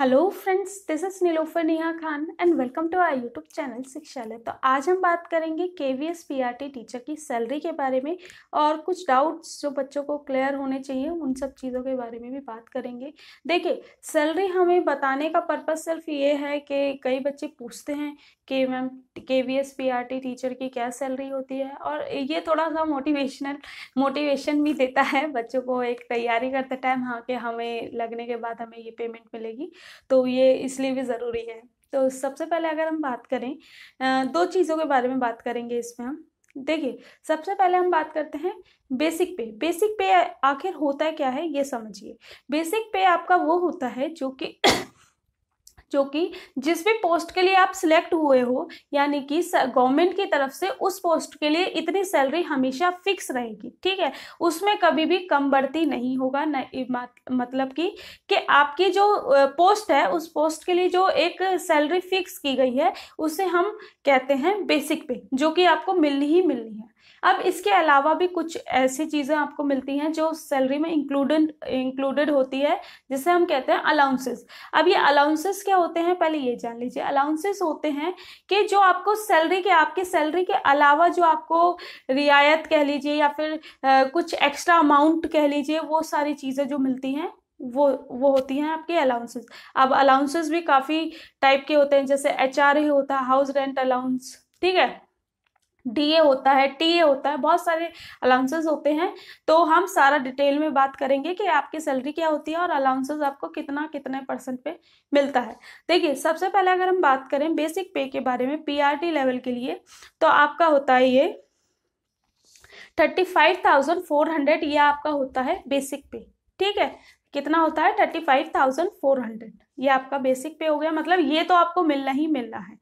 hello friends this is Nilofar Neha Khan and welcome to our YouTube channel Shikshalaya तो आज हम बात करेंगे K V S P R T teacher की सैलरी के बारे में और कुछ डाउट्स जो बच्चों को क्लियर होने चाहिए उन सब चीज़ों के बारे में भी बात करेंगे देखिए सैलरी हमें बताने का पर्पज़ सिर्फ ये है कि कई बच्चे पूछते हैं कि ma'am K V S P R T teacher की क्या सैलरी होती है और ये थोड़ा सा मोटिवेशनल मोटिवेशन भी देता है बच्चों को एक तैयारी करते टाइम हाँ कि हमें लगने के बाद हमें ये पेमेंट मिलेगी तो ये इसलिए भी ज़रूरी है तो सबसे पहले अगर हम बात करें दो चीज़ों के बारे में बात करेंगे इसमें हम देखिए सबसे पहले हम बात करते हैं बेसिक पे बेसिक पे आखिर होता है क्या है ये समझिए बेसिक पे आपका वो होता है जो कि जो कि जिस भी पोस्ट के लिए आप सिलेक्ट हुए हो यानी कि गवर्नमेंट की तरफ से उस पोस्ट के लिए इतनी सैलरी हमेशा फिक्स रहेगी ठीक है उसमें कभी भी कम बढ़ती नहीं होगा न, मतलब कि कि आपकी जो पोस्ट है उस पोस्ट के लिए जो एक सैलरी फिक्स की गई है उसे हम कहते हैं बेसिक पे जो कि आपको मिलनी ही मिलनी है अब इसके अलावा भी कुछ ऐसी चीज़ें आपको मिलती हैं जो सैलरी में इंक्लूडेड इंक्लूडेड होती है जिसे हम कहते हैं अलाउंसेस अब ये अलाउंसेस क्या होते हैं पहले ये जान लीजिए अलाउंसेस होते हैं कि जो आपको सैलरी के आपके सैलरी के अलावा जो आपको रियायत कह लीजिए या फिर आ, कुछ एक्स्ट्रा अमाउंट कह लीजिए वो सारी चीज़ें जो मिलती हैं वो वो होती हैं आपके अलाउंसेस अब अलाउंसेस भी काफ़ी टाइप के होते हैं जैसे एच होता है हाउस रेंट अलाउंस ठीक है डी ए होता है टीए होता है बहुत सारे अलाउंसेस होते हैं तो हम सारा डिटेल में बात करेंगे कि आपकी सैलरी क्या होती है और अलाउंसेस आपको कितना कितने परसेंट पे मिलता है देखिए सबसे पहले अगर हम बात करें बेसिक पे के बारे में पीआरटी लेवल के लिए तो आपका होता है ये thirty five thousand four hundred ये आपका होता है बेसिक पे ठीक है कितना होता है thirty five thousand four hundred ये आपका बेसिक पे हो गया मतलब ये तो आपको मिलना ही मिलना है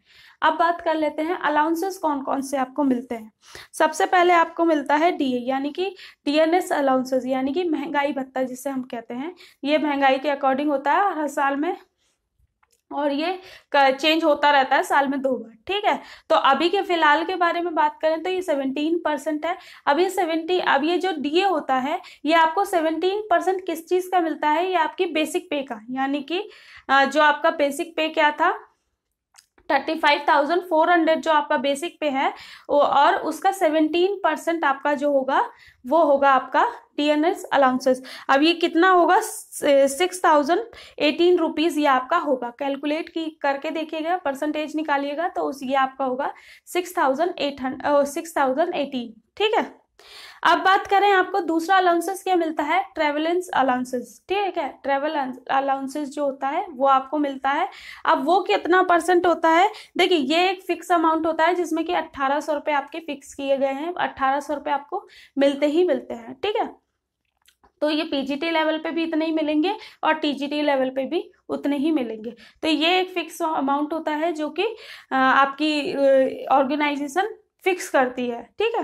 अब बात कर लेते हैं अलाउंसेस कौन कौन से आपको मिलते हैं सबसे पहले आपको मिलता है डीए यानी कि डीएनएस अलाउंसेस यानी कि महंगाई भत्ता जिसे हम कहते हैं ये महंगाई के अकॉर्डिंग होता है हर साल में और ये चेंज होता रहता है साल में दो बार ठीक है तो अभी के फिलहाल के बारे में बात करें तो ये सेवनटीन परसेंट है अब ये सेवेंटी अब ये जो डीए होता है ये आपको सेवनटीन परसेंट किस चीज़ का मिलता है ये आपकी बेसिक पे का यानी कि जो आपका बेसिक पे क्या था thirty five thousand four hundred जो आपका बेसिक पे है और उसका सेवेंटीन परसेंट आपका जो होगा वो होगा आपका डी एन एस अलाउंसेस अब ये कितना होगा सिक्स थाउजेंड एटीन रुपीज़ ये आपका होगा कैलकुलेट की करके देखिएगा परसेंटेज निकालिएगा तो उस ये आपका होगा six thousand eight hundred six thousand eighteen ठीक है अब बात करें आपको दूसरा अलाउंसेस क्या मिलता है ट्रेवलेंस अलाउंसेस ठीक है ट्रेवल अलाउंसेस जो होता है वो आपको मिलता है अब वो कितना परसेंट होता है देखिए ये एक फिक्स अमाउंट होता है जिसमें कि अट्ठारह सौ रुपये आपके फिक्स किए गए हैं अट्ठारह सौ रुपये आपको मिलते ही मिलते हैं ठीक है तो ये पीजीटी लेवल पे भी इतने ही मिलेंगे और टीजीटी लेवल पे भी उतने ही मिलेंगे तो ये एक फिक्स अमाउंट होता है जो कि आपकी ऑर्गेनाइजेशन फिक्स करती है ठीक है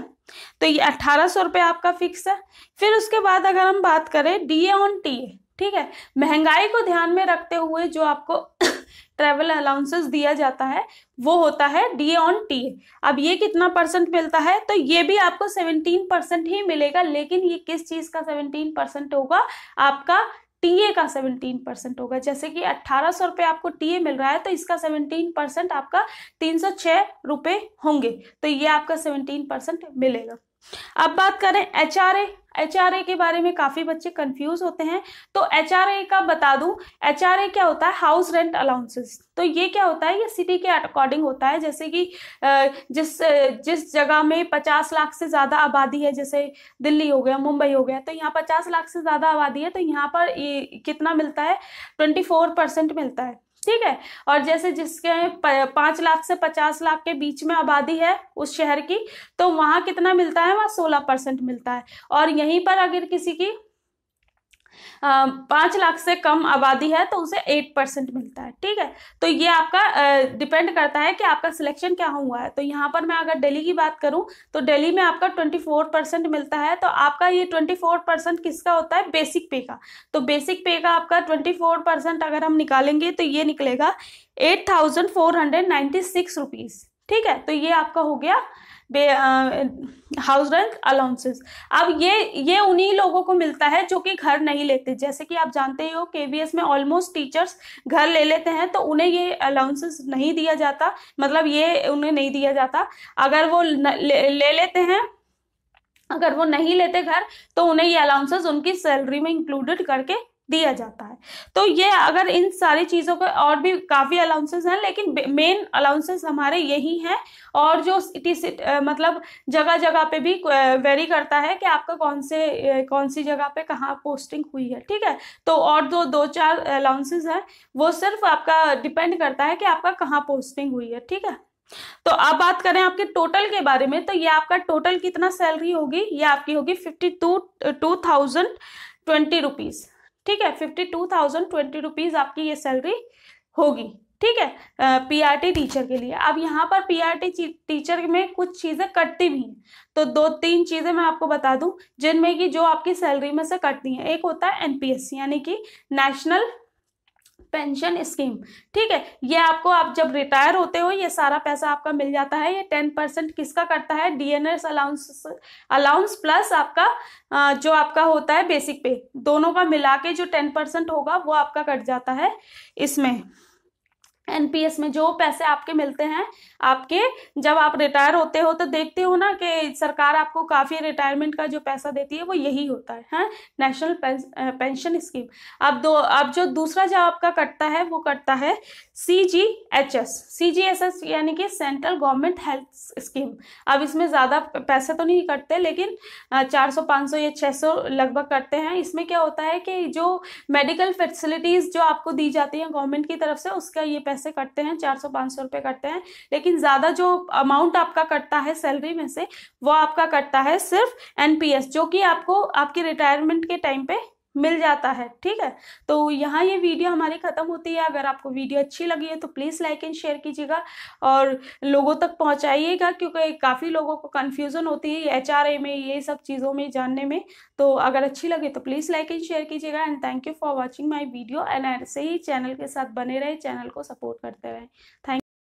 तो ये अट्ठारह सौ रुपये आपका फिक्स है फिर उसके बाद अगर हम बात करें D A on T A ठीक है महंगाई को ध्यान में रखते हुए जो आपको ट्रेवल अलाउंसेस दिया जाता है वो होता है डी ऑन टी ए अब ये कितना परसेंट मिलता है तो ये भी आपको सेवनटीन परसेंट ही मिलेगा लेकिन ये किस चीज़ का सेवनटीन परसेंट होगा आपका टीए का सेवनटीन परसेंट होगा जैसे कि अट्ठारह सौ रुपये आपको टीए मिल रहा है तो इसका सेवनटीन परसेंट आपका तीन सौ छः रुपये होंगे तो ये आपका सेवनटीन परसेंट मिलेगा अब बात करें एच आर ए एच के बारे में काफ़ी बच्चे कंफ्यूज होते हैं तो एच का बता दूं एच क्या होता है हाउस रेंट अलाउंसेस तो ये क्या होता है ये सिटी के अकॉर्डिंग होता है जैसे कि जिस जिस जगह में पचास लाख से ज़्यादा आबादी है जैसे दिल्ली हो गया मुंबई हो गया तो यहाँ पचास लाख से ज़्यादा आबादी है तो यहाँ पर कितना मिलता है ट्वेंटी फोर परसेंट मिलता है ठीक है और जैसे जिसके पांच लाख से पचास लाख के बीच में आबादी है उस शहर की तो वहां कितना मिलता है वहां सोलह परसेंट मिलता है और यहीं पर अगर किसी की पाँच लाख से कम आबादी है तो उसे एट परसेंट मिलता है ठीक है तो ये आपका डिपेंड करता है कि आपका सिलेक्शन क्या हुआ है तो यहाँ पर मैं अगर दिल्ली की बात करूँ तो दिल्ली में आपका ट्वेंटी फोर परसेंट मिलता है तो आपका ये ट्वेंटी फोर परसेंट किसका होता है बेसिक पे का तो बेसिक पे का आपका ट्वेंटी फोर परसेंट अगर हम निकालेंगे तो ये निकलेगा eight thousand four hundred ninety six rupees ठीक है तो ये आपका हो गया हाउस रेंट अलाउंसेस अब ये ये उन्हीं लोगों को मिलता है जो कि घर नहीं लेते जैसे कि आप जानते ही हो केवीएस में ऑलमोस्ट टीचर्स घर ले लेते हैं तो उन्हें ये अलाउंसेस नहीं दिया जाता मतलब ये उन्हें नहीं दिया जाता अगर वो न, ले, ले लेते हैं अगर वो नहीं लेते घर तो उन्हें ये अलाउंसेस उनकी सैलरी में इंक्लूडेड करके दिया जाता है तो ये अगर इन सारी चीज़ों के और भी काफ़ी अलाउंसेस हैं लेकिन मेन अलाउंसेस हमारे यही हैं और जो सिटी मतलब जगह जगह पे भी वेरी करता है कि आपका कौन से कौन सी जगह पे कहाँ पोस्टिंग हुई है ठीक है तो और जो दो चार अलाउंसेस हैं वो सिर्फ आपका डिपेंड करता है कि आपका कहाँ पोस्टिंग हुई है ठीक है तो अब बात करें आपके टोटल के बारे में तो ये आपका टोटल कितना सैलरी होगी ये आपकी होगी fifty two two thousand twenty rupees ठीक है fifty two thousand twenty rupees आपकी ये सैलरी होगी ठीक है पीआरटी टीचर के लिए अब यहाँ पर पीआरटी टीचर में कुछ चीज़ें कटती भी हैं तो दो तीन चीज़ें मैं आपको बता दूं जिनमें कि जो आपकी सैलरी में से कटती हैं एक होता है एनपीएससी यानी कि नेशनल पेंशन स्कीम ठीक है ये आपको आप जब रिटायर होते हो ये सारा पैसा आपका मिल जाता है ये टेन परसेंट किसका करता है डीएनएस अलाउंस अलाउंस प्लस आपका जो आपका होता है बेसिक पे दोनों का मिला के जो टेन परसेंट होगा वो आपका कट जाता है इसमें एनपीएस में जो पैसे आपके मिलते हैं आपके जब आप रिटायर होते हो तो देखते हो ना कि सरकार आपको काफ़ी रिटायरमेंट का जो पैसा देती है वो यही होता है हैं नेशनल पेंशन स्कीम अब दो अब जो दूसरा जो आपका कटता है वो कटता है C G H S C G S S यानी कि सेंट्रल गवर्नमेंट हेल्थ स्कीम अब इसमें ज़्यादा पैसे तो नहीं कटते लेकिन चार सौ पाँच सौ या छः सौ लगभग कटते हैं इसमें क्या होता है कि जो मेडिकल फैसिलिटीज़ जो आपको दी जाती हैं गवर्नमेंट की तरफ से उसका ये पैसा से कटते हैं चार सौ पाँच सौ रुपये कटते हैं लेकिन ज़्यादा जो अमाउंट आपका कटता है सैलरी में से वो आपका कटता है सिर्फ एनपीएस जो कि आपको आपकी रिटायरमेंट के टाइम पे मिल जाता है ठीक है तो यहाँ ये वीडियो हमारी ख़त्म होती है अगर आपको वीडियो अच्छी लगी है तो प्लीज़ लाइक एंड शेयर कीजिएगा और लोगों तक पहुँचाइएगा क्योंकि काफ़ी लोगों को कन्फ्यूज़न होती है एच में ये सब चीज़ों में जानने में तो अगर अच्छी लगे तो प्लीज़ लाइक एंड शेयर कीजिएगा and thank you for watching my video and ऐसे ही चैनल के साथ बने रहे चैनल को सपोर्ट करते रहें थैंक